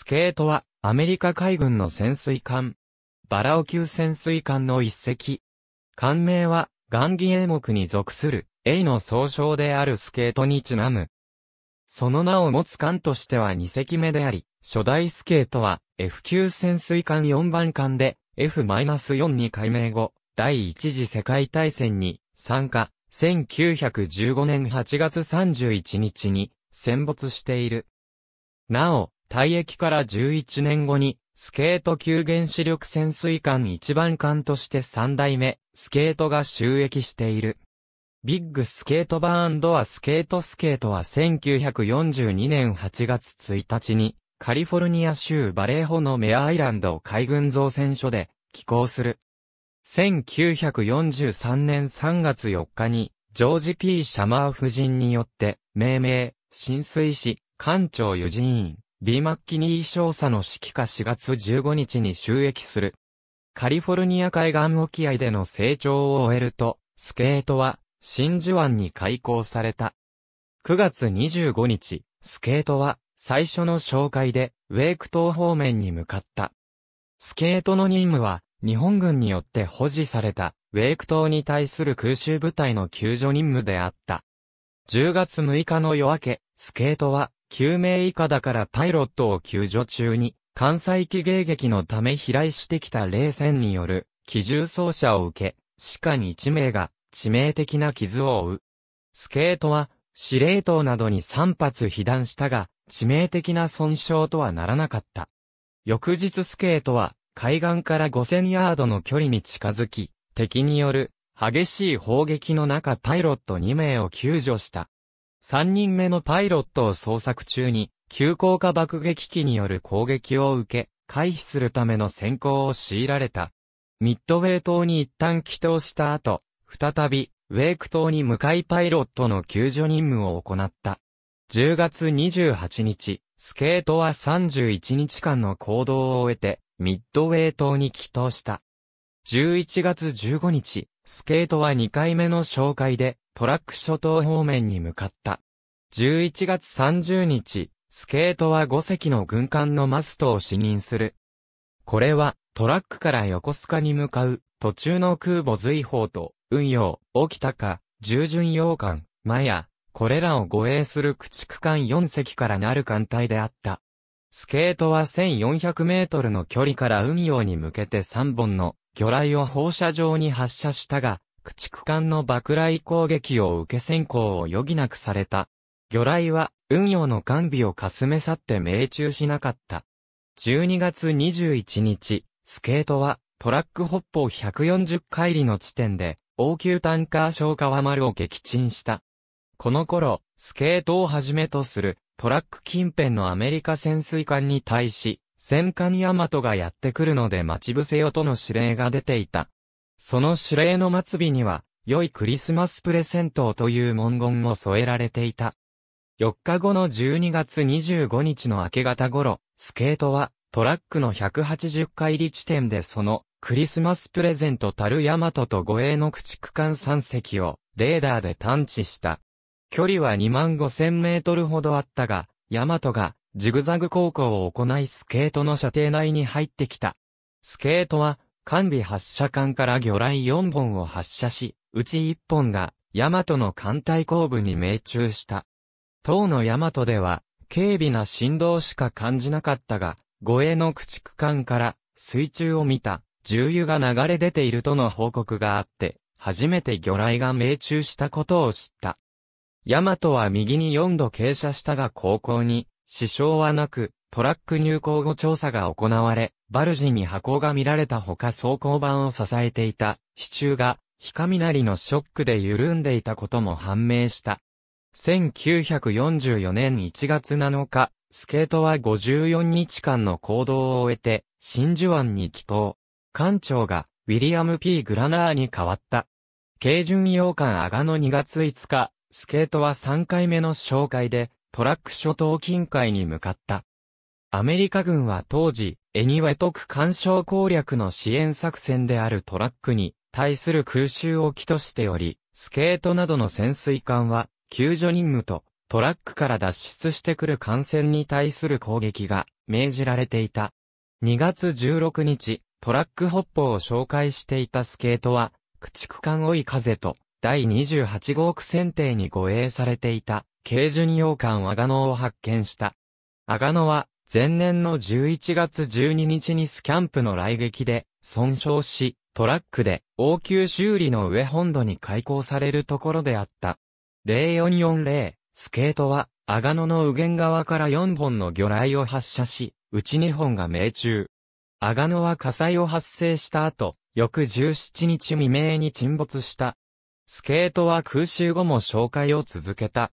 スケートは、アメリカ海軍の潜水艦。バラオ級潜水艦の一隻。艦名は、ガンギエクに属する、エイの総称であるスケートにちなむ。その名を持つ艦としては2隻目であり、初代スケートは、F 級潜水艦4番艦で、F-4 に改名後、第一次世界大戦に参加、1915年8月31日に、戦没している。なお、退役から11年後に、スケート級原子力潜水艦一番艦として3代目、スケートが収益している。ビッグスケートバーアスケートスケートは1942年8月1日に、カリフォルニア州バレーホのメアアイランド海軍造船所で寄港する。1943年3月4日に、ジョージ・ P・ シャマー夫人によって、命名、浸水し、艦長ユジーン、B マッキニー少佐の指揮下4月15日に収益する。カリフォルニア海岸沖合での成長を終えると、スケートは、真珠湾に開港された。9月25日、スケートは、最初の紹介で、ウェイク島方面に向かった。スケートの任務は、日本軍によって保持された、ウェイク島に対する空襲部隊の救助任務であった。10月6日の夜明け、スケートは、救命以下だからパイロットを救助中に、関西機迎撃のため飛来してきた冷戦による、機銃操射を受け、下に1名が致命的な傷を負う。スケートは、司令塔などに3発被弾したが、致命的な損傷とはならなかった。翌日スケートは、海岸から5000ヤードの距離に近づき、敵による激しい砲撃の中パイロット2名を救助した。3人目のパイロットを捜索中に、急降下爆撃機による攻撃を受け、回避するための先行を強いられた。ミッドウェイ島に一旦帰島した後、再び、ウェイク島に向かいパイロットの救助任務を行った。10月28日、スケートは31日間の行動を終えて、ミッドウェイ島に帰島した。11月15日、スケートは2回目の紹介で、トラック諸島方面に向かった。11月30日、スケートは5隻の軍艦のマストを視認する。これは、トラックから横須賀に向かう、途中の空母随砲と、運用、沖高、従順洋艦、マヤ、これらを護衛する駆逐艦4隻からなる艦隊であった。スケートは1400メートルの距離から海洋に向けて3本の魚雷を放射状に発射したが、駆逐艦の爆雷攻撃を受け先行を余儀なくされた。魚雷は、運用の完備をかすめ去って命中しなかった。12月21日、スケートは、トラック北方140海里の地点で、応急タンカー小川丸を撃沈した。この頃、スケートをはじめとする、トラック近辺のアメリカ潜水艦に対し、戦艦ヤマトがやってくるので待ち伏せよとの指令が出ていた。その指令の末尾には、良いクリスマスプレゼントという文言も添えられていた。4日後の12月25日の明け方頃、スケートはトラックの180回り地点でそのクリスマスプレゼントたるヤマトと護衛の駆逐艦3隻をレーダーで探知した。距離は2万5000メートルほどあったが、ヤマトがジグザグ航行を行いスケートの射程内に入ってきた。スケートは、艦尾発射管から魚雷4本を発射し、うち1本が、ヤマトの艦隊後部に命中した。当のヤマトでは、軽微な振動しか感じなかったが、護衛の駆逐艦から、水中を見た、重油が流れ出ているとの報告があって、初めて魚雷が命中したことを知った。ヤマトは右に4度傾斜したが高校に、支障はなく、トラック入港後調査が行われ、バルジに箱が見られたほか走行板を支えていた、支柱が、なりのショックで緩んでいたことも判明した。1944年1月7日、スケートは54日間の行動を終えて、真珠湾に帰島。艦長が、ウィリアム・ P・ グラナーに変わった。軽巡洋艦アガの2月5日、スケートは3回目の紹介で、トラック諸島近海に向かった。アメリカ軍は当時、エニワトク干渉攻略の支援作戦であるトラックに対する空襲を起としており、スケートなどの潜水艦は救助任務とトラックから脱出してくる艦船に対する攻撃が命じられていた。2月16日、トラック北方を紹介していたスケートは、駆逐艦追い風と第28号区選定に護衛されていた、軽巡洋館アガノを発見した。アガノは、前年の11月12日にスキャンプの来撃で、損傷し、トラックで、応急修理の上本土に開港されるところであった。0440、スケートは、アガノの右舷側から4本の魚雷を発射し、うち2本が命中。アガノは火災を発生した後、翌17日未明に沈没した。スケートは空襲後も紹介を続けた。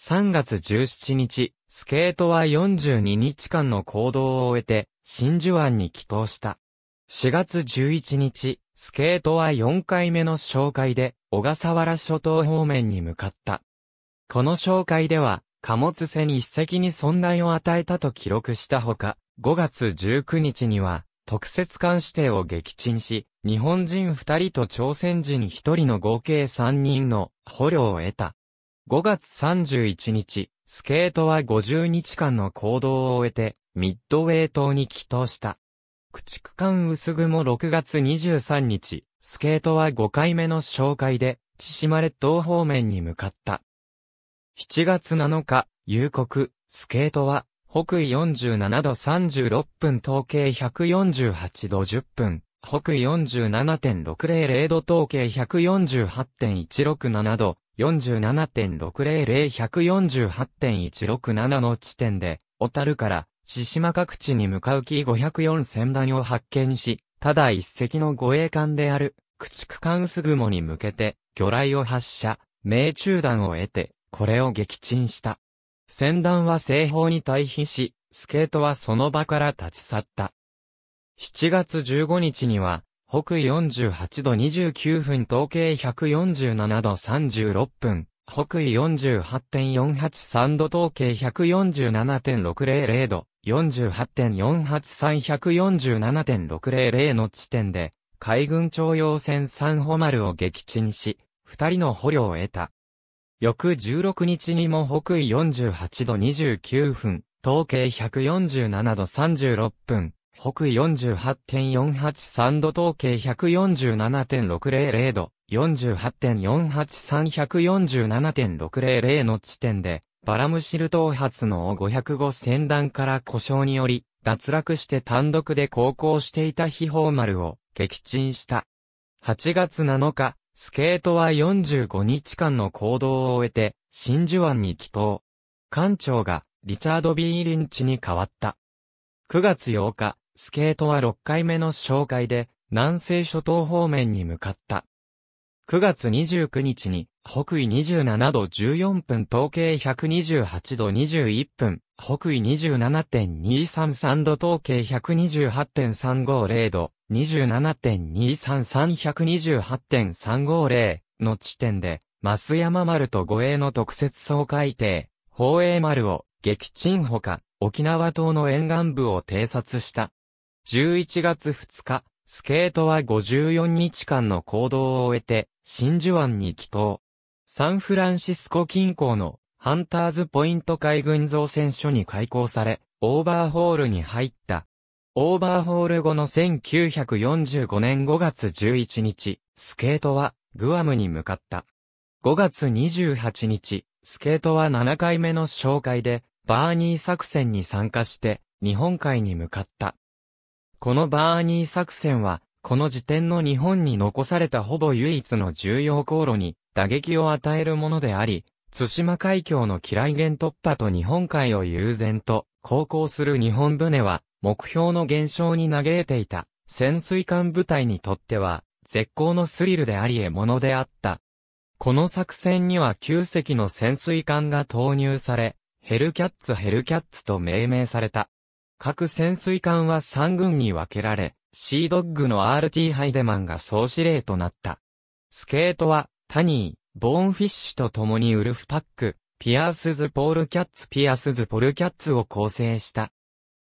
3月17日、スケートは42日間の行動を終えて、真珠湾に帰投した。4月11日、スケートは4回目の紹介で、小笠原諸島方面に向かった。この紹介では、貨物船一隻に損害を与えたと記録したほか、5月19日には、特設艦指定を撃沈し、日本人二人と朝鮮人一人の合計三人の捕虜を得た。5月31日、スケートは50日間の行動を終えて、ミッドウェイ島に帰島した。駆逐艦薄雲6月23日、スケートは5回目の紹介で、千島列島方面に向かった。7月7日、夕刻、スケートは、北緯47度36分統計148度10分、北47.600度統計148.167度、47.600148.167の地点で、小樽から、千島各地に向かう木504船団を発見し、ただ一隻の護衛艦である、駆逐艦薄雲に向けて、魚雷を発射、命中弾を得て、これを撃沈した。船団は西方に退避し、スケートはその場から立ち去った。7月15日には、北緯48度29分東経147度36分、北緯48.483度東経147.600度、48.483147.600の地点で、海軍徴用船三穂丸を撃沈し、二人の捕虜を得た。翌16日にも北緯48度29分、東経147度36分、北緯48.483度統計147.600度、48.483-147.600の地点で、バラムシル頭発の O505 先端から故障により、脱落して単独で航行していた秘宝丸を撃沈した。8月7日、スケートは45日間の行動を終えて、真珠湾に帰島。艦長がリチャード・ B・ リンチに変わった。9月8日、スケートは6回目の紹介で、南西諸島方面に向かった。9月29日に、北緯27度14分、東経128度21分、北緯27.233度、東経128.350度、27.233128.350の地点で、増山丸と護衛の特設総会艇、宝永丸を撃沈ほか、沖縄島の沿岸部を偵察した。11月2日、スケートは54日間の行動を終えて、真珠湾に帰島。サンフランシスコ近郊のハンターズポイント海軍造船所に開港され、オーバーホールに入った。オーバーホール後の1945年5月11日、スケートはグアムに向かった。5月28日、スケートは7回目の紹介で、バーニー作戦に参加して、日本海に向かった。このバーニー作戦は、この時点の日本に残されたほぼ唯一の重要航路に打撃を与えるものであり、津島海峡の機雷原突破と日本海を悠然と航行する日本船は、目標の減少に嘆いていた潜水艦部隊にとっては、絶好のスリルでありも物であった。この作戦には9隻の潜水艦が投入され、ヘルキャッツヘルキャッツと命名された。各潜水艦は3軍に分けられ、シードッグの RT ハイデマンが総司令となった。スケートは、タニー、ボーンフィッシュと共にウルフパック、ピアースズ・ポールキャッツ・ピアースズ・ポルキャッツを構成した。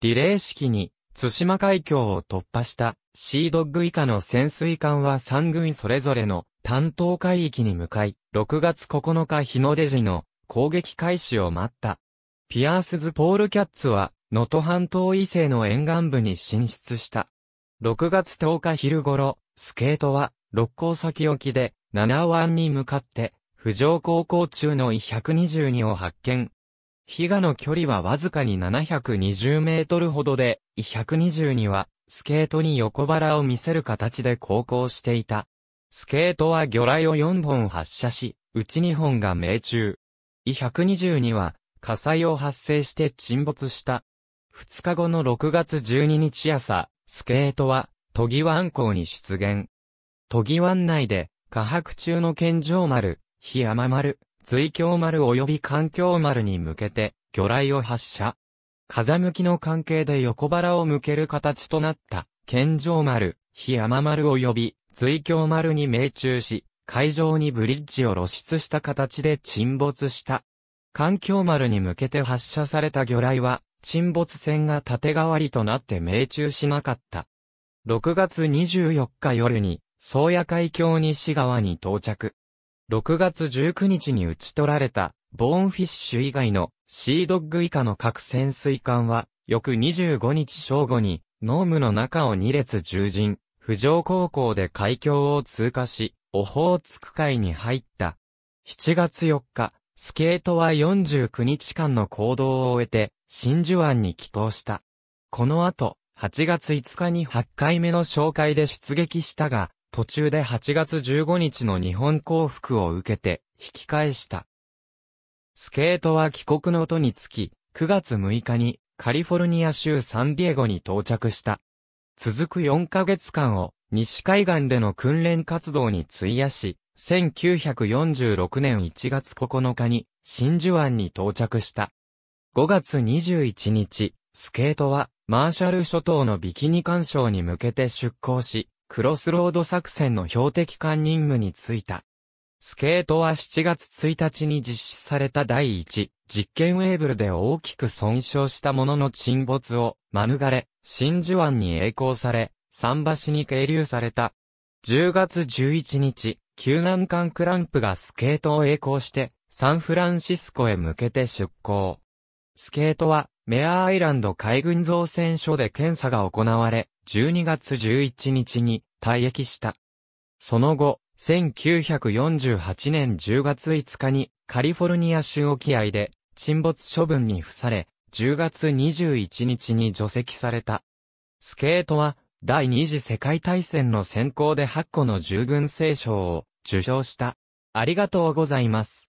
リレー式に、津島海峡を突破した、シードッグ以下の潜水艦は3軍それぞれの担当海域に向かい、6月9日日の出時の攻撃開始を待った。ピアースズ・ポールキャッツは能登半島以西の沿岸部に進出した。6月10日昼頃、スケートは、六甲先沖で、七湾に向かって、浮上航行中の E122 を発見。被害の距離はわずかに720メートルほどで、E122 は、スケートに横腹を見せる形で航行していた。スケートは魚雷を4本発射し、うち2本が命中。E122 は、火災を発生して沈没した。2日後の6月12日朝、スケートは、都議湾港に出現。都議湾内で、下白中の健常丸、日山丸、随京丸及び環境丸に向けて、魚雷を発射。風向きの関係で横腹を向ける形となった、健常丸、日山丸及び、随京丸に命中し、海上にブリッジを露出した形で沈没した。環境丸に向けて発射された魚雷は、沈没船が縦代わりとなって命中しなかった。6月24日夜に、宗谷海峡西側に到着。6月19日に打ち取られた、ボーンフィッシュ以外のシードッグ以下の各潜水艦は、翌25日正午に、ノームの中を2列従人、浮上高校で海峡を通過し、オホーツク海に入った。7月4日、スケートは49日間の行動を終えて、真珠湾に帰投した。この後、8月5日に8回目の紹介で出撃したが、途中で8月15日の日本降伏を受けて、引き返した。スケートは帰国の途につき、9月6日にカリフォルニア州サンディエゴに到着した。続く4ヶ月間を西海岸での訓練活動に費やし、1946年1月9日に真珠湾に到着した。5月21日、スケートはマーシャル諸島のビキニ干渉に向けて出港し、クロスロード作戦の標的艦任務に就いた。スケートは7月1日に実施された第1実験ウェーブルで大きく損傷したものの沈没を免れ、真珠湾に栄光され、桟橋に係留された。10月11日、救難艦クランプがスケートを栄光して、サンフランシスコへ向けて出港。スケートは、メアアイランド海軍造船所で検査が行われ、12月11日に退役した。その後、1948年10月5日にカリフォルニア州沖合で沈没処分に付され、10月21日に除籍された。スケートは第二次世界大戦の選考で8個の従軍聖賞を受賞した。ありがとうございます。